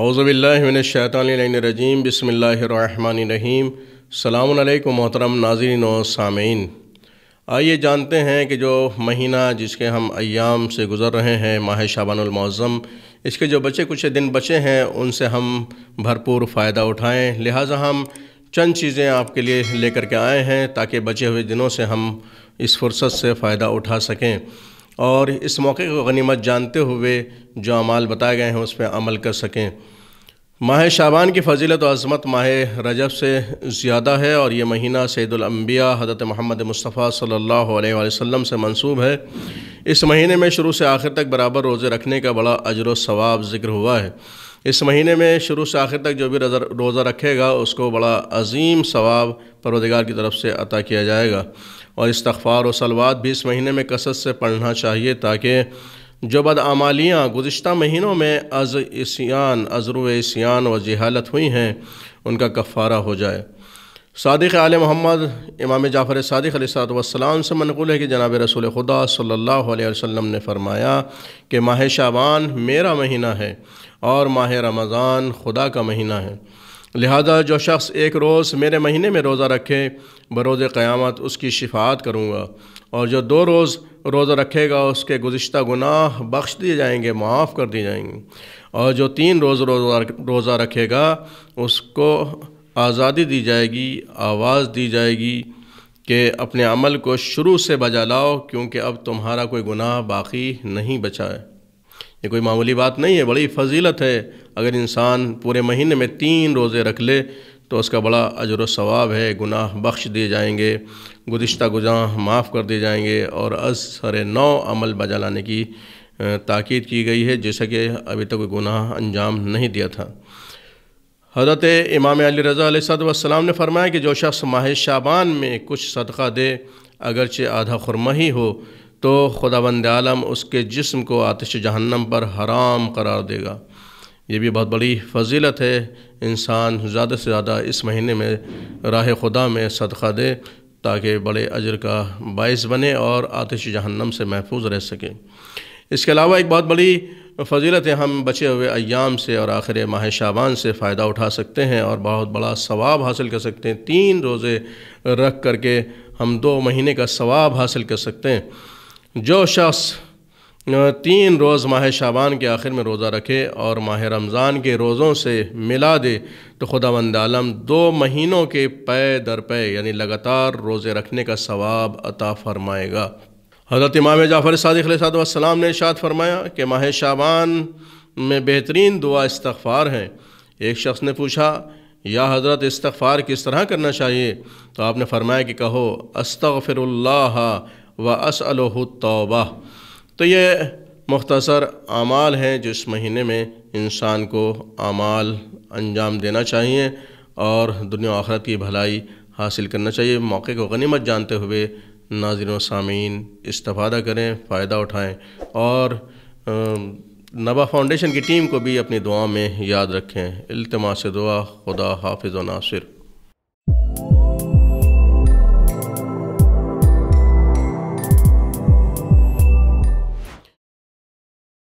अज़बिल्लिनशैतरजीम बसमीम अल्लाम मोहतरम नाजरन व सामीन आइए जानते हैं कि जो महीना जिसके हम अयाम से गुज़र रहे हैं माह शाबानमज़म इसके जो बचे कुछ दिन बचे हैं उनसे हम भरपूर फ़ायदा उठाएँ लिहाजा हम चंद चीज़ें आपके लिए लेकर के आए हैं ताकि बचे हुए दिनों से हम इस फुर्सत से फ़ायदा उठा सकें और इस मौके को गनीमत जानते हुए जो अमाल बताए गए हैं उस पर अमल कर सकें माह शाबान की फजीलत और अजमत माह रजब से ज़्यादा है और ये महीना सैदुलम्बिया हज़रत महमद मुस्तफ़ा सल्ला वसम से मंसूब है इस महीने में शुरू से आखिर तक बराबर रोज़े रखने का बड़ा अजर सवाब ज़िक्र हुआ है इस महीने में शुरू से आखिर तक जो भी रोज़ा रखेगा उसको बड़ा अजीम सवाब परवदगार की तरफ से अता किया जाएगा और इस्तफ़ार और सलवाद भी इस महीने में कसरत से पढ़ना चाहिए ताकि जो बदआमालियाँ गुज्त महीनों में अज़ इसियान अज़र इसियान व जहालत हुई हैं उनका कफ़ारा हो जाए सदक़ आल मोहम्मद इमाम जाफ़र सदक़ वसलाम से मनकूल है कि जनाब रसूल खुदा सल्ला वसम ने फ़रमाया कि माह शाबान मेरा महीना है और माह रमज़ान खुदा का महीना है लिहाजा जो शख्स एक रोज़ मेरे महीने में रोज़ा रखे बरोज़ क़्यामत उसकी शिफात करूँगा और जो दो रोज़ रोज़ा रखेगा उसके गुज्त गुनाह बख्श दिए जाएंगे माफ़ कर दिए जाएंगे और जो तीन रोज़ रोज़ा रोज़ा रखेगा उसको आज़ादी दी जाएगी आवाज़ दी जाएगी कि अपने अमल को शुरू से बजा लाओ क्योंकि अब तुम्हारा कोई गुनाह बाकी नहीं बचा है ये कोई मामूली बात नहीं है बड़ी फजीलत है अगर इंसान पूरे महीने में तीन रोज़े रख ले तो उसका बड़ा अजर सवाब है गुनाह बख्श दिए जाएंगे गुज्त गुजाह माफ़ कर दिए जाएंगे और अज सर नौ अमल बजा लाने की ताक़द की गई है जैसा कि अभी तक तो कोई गुनाह अंजाम नहीं दिया था हज़रत इमाम अली रज़ा वसलाम ने फरमाया कि जो शख्स माह शाबान में कुछ सदका दे अगरचे आधा खुरमा ही हो तो बंद आलम उसके जिस्म को आतिश जहन्नम पर हराम करार देगा ये भी बहुत बड़ी फजीलत है इंसान ज़्यादा से ज़्यादा इस महीने में राह खुदा में सदका दे ताकि बड़े अजर का बायस बने और आतिश जहन्नम से महफूज रह सके इसके अलावा एक बहुत बड़ी फजीलत हम बचे हुए अयाम से और आखिर माह शाबान से फ़ायदा उठा सकते हैं और बहुत बड़ा सवाब हासिल कर सकते हैं तीन रोज़े रख करके हम दो महीने का सवाब हासिल कर सकते हैं जो शख्स तीन रोज़ माह शाबान के आखिर में रोज़ा रखे और माह रमज़ान के रोज़ों से मिला दे तो खुदा आलम दो महीनों के पे दर पे यानी लगातार रोज़े रखने का सवाब अता फ़रमाएगा हज़रत इमाम जाफ़र सदक सलाम ने इशाद फरमाया कि माह शाबान में बेहतरीन दुआ इस्तफ़ार हैं एक शख्स ने पूछा या हज़रत इस्तफ़ार किस तरह करना चाहिए तो आपने फरमाया कि कहो अस्तफ़िरल्लाह व असलतौबा तो ये मुख्तसर आमाल हैं जो इस महीने में इंसान को आमाल अंजाम देना चाहिए और दुनिया आखरत की भलाई हासिल करना चाहिए मौके को गनीमत जानते हुए नाजिन सामीन इस्तफादा करें फ़ायदा उठाएँ और नबा फाउंडेशन की टीम को भी अपनी दुआ में याद रखें से दुआ खुदा हाफिज़ नासिर